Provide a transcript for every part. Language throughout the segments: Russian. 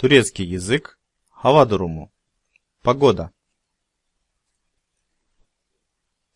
Турецкий язык. Хавадуруму. Погода.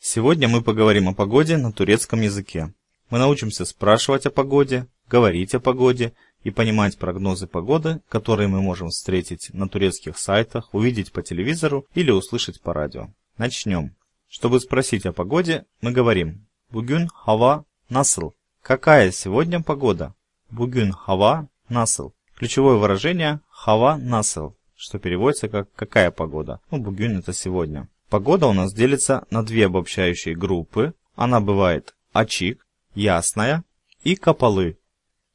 Сегодня мы поговорим о погоде на турецком языке. Мы научимся спрашивать о погоде, говорить о погоде и понимать прогнозы погоды, которые мы можем встретить на турецких сайтах, увидеть по телевизору или услышать по радио. Начнем. Чтобы спросить о погоде, мы говорим «Бугюн хава насл». Какая сегодня погода? «Бугюн хава насл». Ключевое выражение «Хава насел», что переводится как «какая погода». Ну, Бугюн это сегодня. Погода у нас делится на две обобщающие группы. Она бывает Ачик, ясная, и Копалы,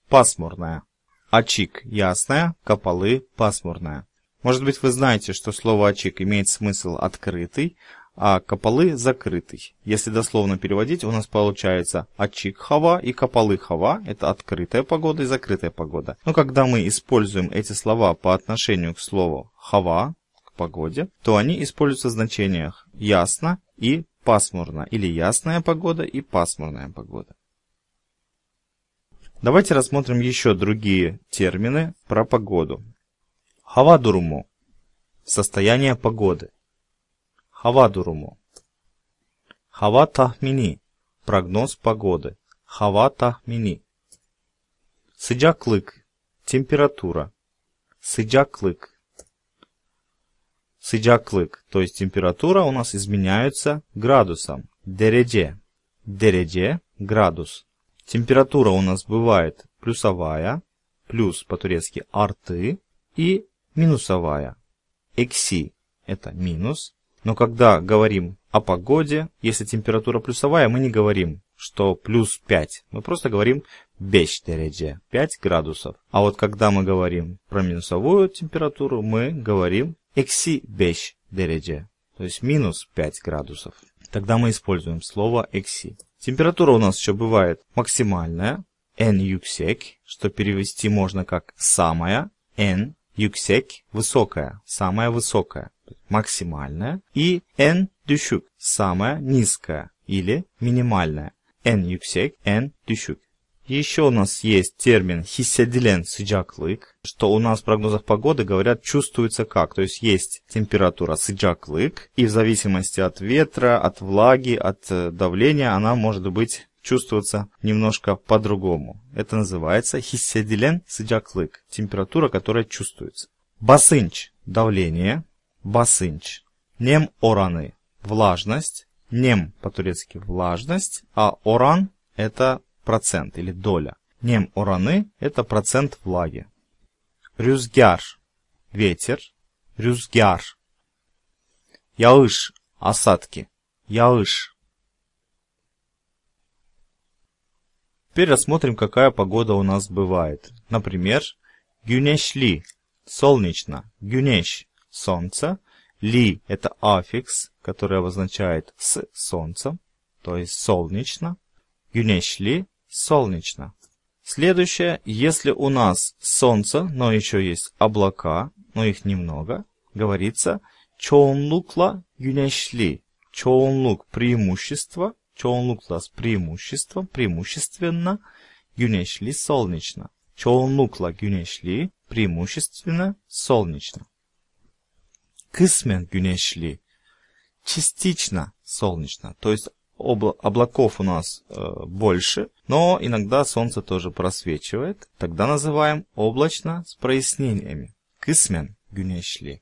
пасмурная. Ачик – ясная, Копалы – пасмурная. Может быть, вы знаете, что слово «ачик» имеет смысл «открытый», а Капалы закрытый. Если дословно переводить, у нас получается Ачик Хава и Капалы Хава – это открытая погода и закрытая погода. Но когда мы используем эти слова по отношению к слову Хава, к погоде, то они используются в значениях ясно и пасмурно, или ясная погода и пасмурная погода. Давайте рассмотрим еще другие термины про погоду. Хава дурму – состояние погоды. Hava durumu. прогноз погоды, Prognoz pogody. Температура. Sıcaklık. Sıcaklık, то есть температура у нас изменяется градусом. Derece. Derece – градус. Температура у нас бывает плюсовая, плюс по-турецки арты, и минусовая. Экси – это минус, но когда говорим о погоде, если температура плюсовая, мы не говорим, что плюс 5. Мы просто говорим беч дереже, 5 градусов. А вот когда мы говорим про минусовую температуру, мы говорим экси беч дереже, то есть минус 5 градусов. Тогда мы используем слово экси. Температура у нас еще бывает максимальная, n юксек, что перевести можно как самая, n юксек высокая, самая высокая максимальная, и n düşük, самая низкая или минимальная. En yüksek, en düşük. Еще у нас есть термин хиссядилен сыджаклык, что у нас в прогнозах погоды говорят чувствуется как. То есть есть температура сыджаклык, и в зависимости от ветра, от влаги, от э, давления она может быть чувствоваться немножко по-другому. Это называется хиссядилен сыджаклык, температура, которая чувствуется. Басынч – давление, басынч нем ораны влажность, нем по-турецки влажность, а оран это процент или доля. Нем ораны это процент влаги. Рюзгяр – ветер, рюзгяр. Яыш – осадки, яыш. Теперь рассмотрим, какая погода у нас бывает. Например, гюнешли – солнечно, гюнеш солнца. Ли – это аффикс, который обозначает с солнцем, то есть солнечно. Güneşli – солнечно. Следующее, если у нас солнце, но еще есть облака, но их немного, говорится çoğunlukla güneşli. Чонлук преимущество, чонлукла с преимуществом, преимущественно, güneşli – солнечно. Çoğunlukla güneşli, преимущественно, солнечно кысмен гюнешли частично солнечно. То есть обла облаков у нас э, больше, но иногда солнце тоже просвечивает. Тогда называем облачно с прояснениями. Кысмен гюнешли.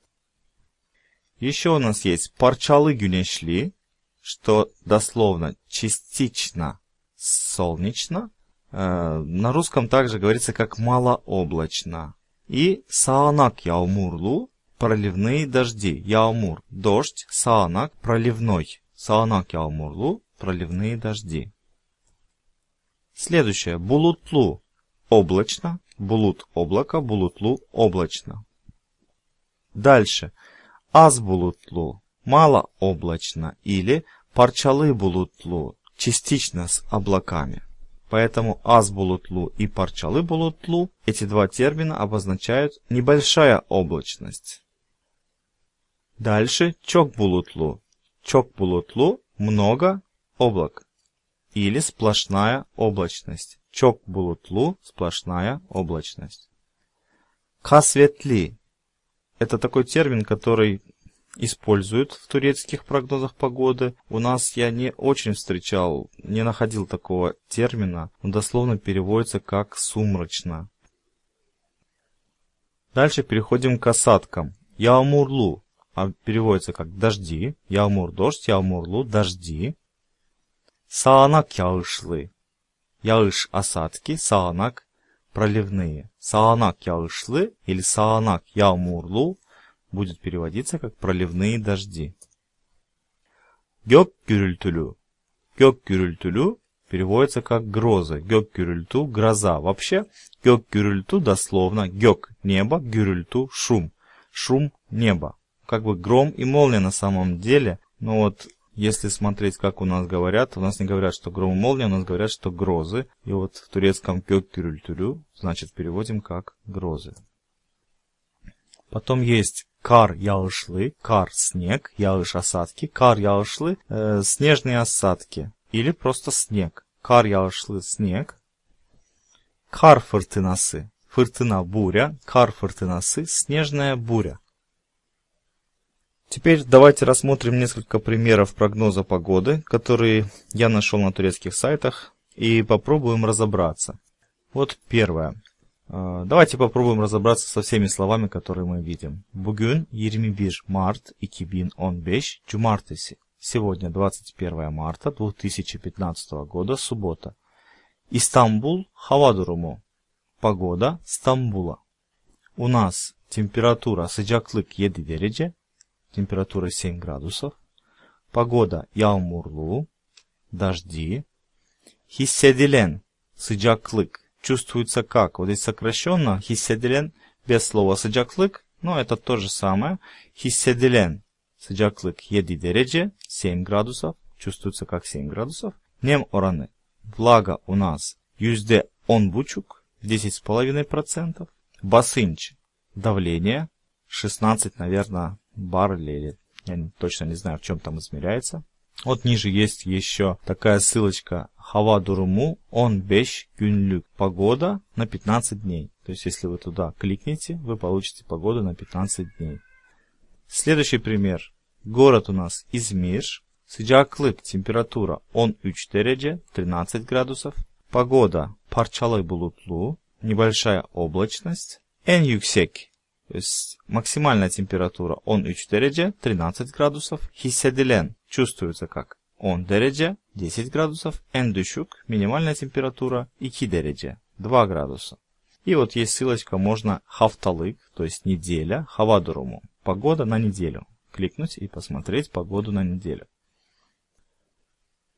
Еще у нас есть парчалы гюнешли, что дословно частично солнечно. Э, на русском также говорится как малооблачно. И саанак яумурлу, проливные дожди, яумур, дождь, саанак, проливной, саанак яумурлу, проливные дожди. Следующее, булутлу, облачно, булут облако, булутлу облачно. Дальше, азбулутлу, мало облачно или парчалы булутлу, частично с облаками. Поэтому азбулутлу и парчалы булутлу, эти два термина обозначают небольшая облачность. Дальше чок булутлу. Чок булутлу много облак. Или сплошная облачность. Чок булутлу сплошная облачность. Касветли. Это такой термин, который используют в турецких прогнозах погоды. У нас я не очень встречал, не находил такого термина. Он дословно переводится как «сумрачно». Дальше переходим к осадкам. Яумурлу а переводится как «дожди», «ялмур» — «дождь», «ялмурлу» — «дожди». Саанак яғышлы. Яғыш — осадки, саланак проливные. Саанак яғышлы или саанак яғмурлу будет переводиться как проливные дожди. Гёк гюрültülü. Гёк гюрültülü переводится как грозы. Гёк гюрültü — гроза. Вообще, гёк гюрültü дословно гёк — небо, гюрültü — шум. Шум — небо как бы гром и молния на самом деле. Но вот если смотреть, как у нас говорят, у нас не говорят, что гром и молния, у нас говорят, что грозы. И вот в турецком кёктюрюльтюрю, значит, переводим как грозы. Потом есть кар ялышлы, кар снег, ялыш осадки, кар ялышлы э, снежные осадки или просто снег. Кар ялышлы снег, кар фыртынасы, фыртына буря, кар фыртынасы снежная буря. Теперь давайте рассмотрим несколько примеров прогноза погоды, которые я нашел на турецких сайтах, и попробуем разобраться. Вот первое. А, давайте попробуем разобраться со всеми словами, которые мы видим. Bugün 21 Mart Онбеш, Чумартеси. Сегодня 21 марта 2015 года, суббота. Истанбул Хавадуруму. Погода Стамбула. У нас температура sıcaklık 7 derece, температура 7 градусов. Погода Ялмурлу, дожди. Hissedilen, sıcaklık. Чувствуется как? Вот здесь сокращенно hissedilen без слова sıcaklık, но это то же самое. Hissedilen, sıcaklık Еди derece, 7 градусов. Чувствуется как 7 градусов. Нем ораны. Влага у нас юзде yüzde 10,5, 10,5%. Басынч, давление 16, наверное, баррель или я точно не знаю, в чем там измеряется. Вот ниже есть еще такая ссылочка Хава Дуруму, он бещ гюнлюк. Погода на 15 дней. То есть, если вы туда кликните, вы получите погоду на 15 дней. Следующий пример. Город у нас Измир. Сыджаклык, температура он 3 13 градусов. Погода парчалой булутлу, небольшая облачность. Эн юксек, максимальная temperatura 13 derece 13 градусов. Хиседилен. чувствуется как 10 derece 10 gradusов en düşük минимальная температура 2 derece 2 градуса. И вот есть ссылочка, можно хафталык, то есть неделя, хавадуруму, погода на неделю. Кликнуть и посмотреть погоду на неделю.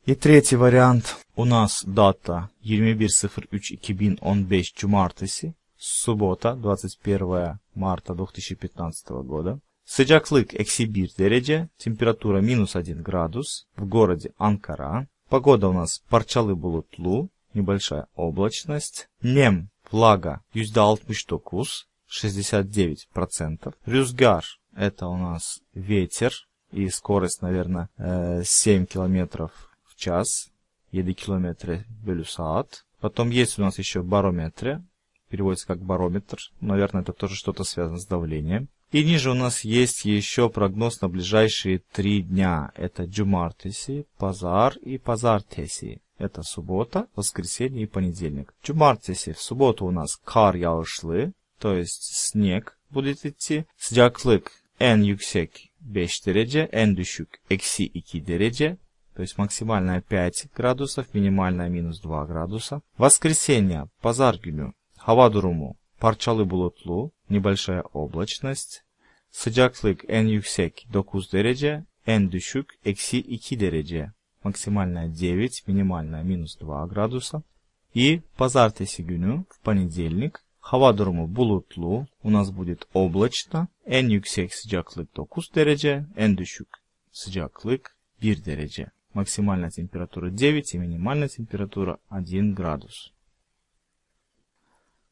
И третий вариант. У нас дата 21.03.2015 Cumartesi. Суббота, 21 марта 2015 года. Sıcaklık eksi 1 температура минус 1 градус в городе Анкара. Погода у нас парчалы булутлу, небольшая облачность. Нем влага %69, 69%. Рюзгар это у нас ветер и скорость, наверное, э, 7 километров в час, 7 километр в Потом есть у нас еще барометры, переводится как барометр. Наверное, это тоже что-то связано с давлением. И ниже у нас есть еще прогноз на ближайшие три дня. Это Джумартеси, Пазар и Пазартеси. Это суббота, воскресенье и понедельник. Джумартеси. В субботу у нас кар ялышлы, то есть снег будет идти. Sıcaklık en yüksek 5 derece, en düşük eksi 2 То есть максимальная 5 градусов, минимальная минус 2 градуса. Воскресенье, пазар günü, Hava durumu parçalı bulutlu, nibelşaya oblaçnost, sıcaklık en yüksek 9 derece, en düşük eksi 2 derece, максимальная 9, минимальная минус 2 градуса. И позартеси günü, в понедельник, hava durumu bulutlu, у нас будет облачно, en yüksek sıcaklık 9 derece, en düşük sıcaklıк 1 derece. Максимальная температура 9 и минимальная температура 1 градус.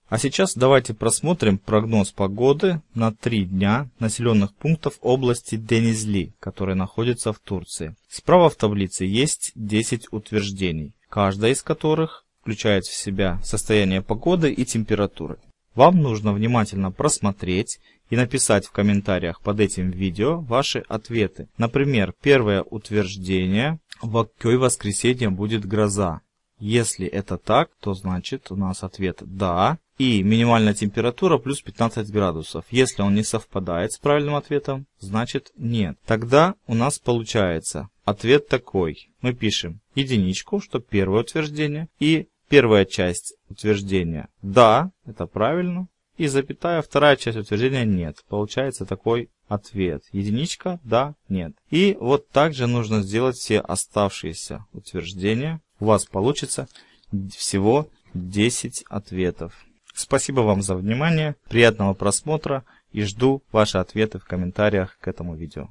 А сейчас давайте просмотрим прогноз погоды на три дня населенных пунктов области Денизли, которые находятся в Турции. Справа в таблице есть 10 утверждений, каждая из которых включает в себя состояние погоды и температуры. Вам нужно внимательно просмотреть и написать в комментариях под этим видео ваши ответы. Например, первое утверждение «В Аккёй воскресенье будет гроза». Если это так, то значит у нас ответ «Да», и минимальная температура плюс 15 градусов. Если он не совпадает с правильным ответом, значит нет. Тогда у нас получается ответ такой. Мы пишем единичку, что первое утверждение, и первая часть утверждения «да», это правильно, и запятая, вторая часть утверждения «нет». Получается такой ответ. Единичка «да», «нет». И вот также нужно сделать все оставшиеся утверждения. У вас получится всего 10 ответов. Спасибо вам за внимание, приятного просмотра и жду ваши ответы в комментариях к этому видео.